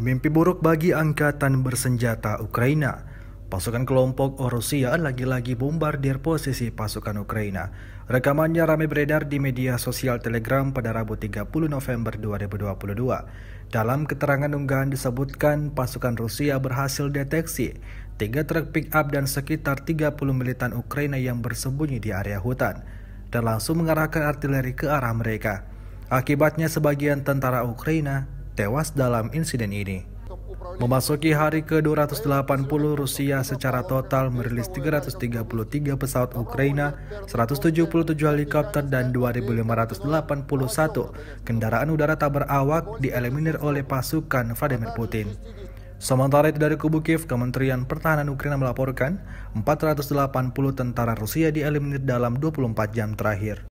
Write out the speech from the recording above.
Mimpi buruk bagi angkatan bersenjata Ukraina. Pasukan kelompok Rusia lagi-lagi bombardir posisi pasukan Ukraina. Rekamannya ramai beredar di media sosial Telegram pada Rabu 30 November 2022. Dalam keterangan unggahan disebutkan pasukan Rusia berhasil deteksi tiga truk pick-up dan sekitar 30 militan Ukraina yang bersembunyi di area hutan dan langsung mengarahkan artileri ke arah mereka. Akibatnya sebagian tentara Ukraina tewas dalam insiden ini. Memasuki hari ke-280, Rusia secara total merilis 333 pesawat Ukraina, 177 helikopter, dan 2.581 kendaraan udara tak berawak dieliminir oleh pasukan Vladimir Putin. Sementara itu dari kubu Kiev, Kementerian Pertahanan Ukraina melaporkan 480 tentara Rusia dieliminir dalam 24 jam terakhir.